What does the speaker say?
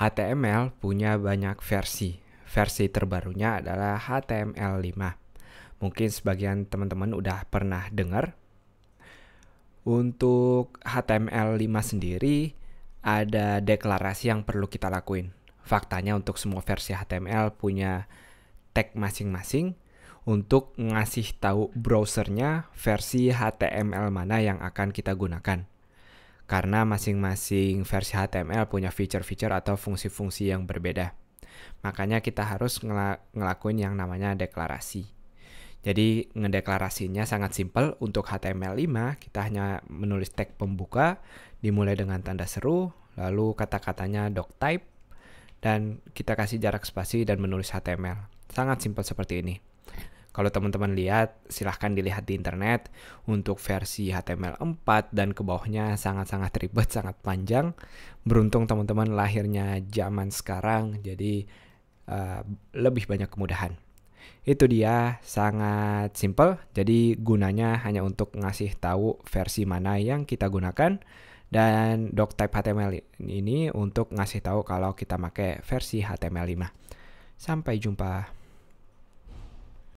HTML punya banyak versi. Versi terbarunya adalah HTML5. Mungkin sebagian teman-teman udah pernah dengar. Untuk HTML5 sendiri ada deklarasi yang perlu kita lakuin. Faktanya untuk semua versi HTML punya tag masing-masing untuk ngasih tahu browsernya versi HTML mana yang akan kita gunakan karena masing-masing versi HTML punya feature-feature atau fungsi-fungsi yang berbeda. Makanya kita harus ngelakuin yang namanya deklarasi. Jadi ngedeklarasinya sangat simpel untuk HTML5 kita hanya menulis tag pembuka dimulai dengan tanda seru lalu kata-katanya doc type, dan kita kasih jarak spasi dan menulis HTML. Sangat simpel seperti ini. Kalau teman-teman lihat, silahkan dilihat di internet. Untuk versi HTML4 dan ke bawahnya sangat-sangat ribet, sangat panjang. Beruntung teman-teman lahirnya zaman sekarang, jadi uh, lebih banyak kemudahan. Itu dia sangat simple, jadi gunanya hanya untuk ngasih tahu versi mana yang kita gunakan dan type HTML ini untuk ngasih tahu kalau kita pakai versi HTML5. Sampai jumpa.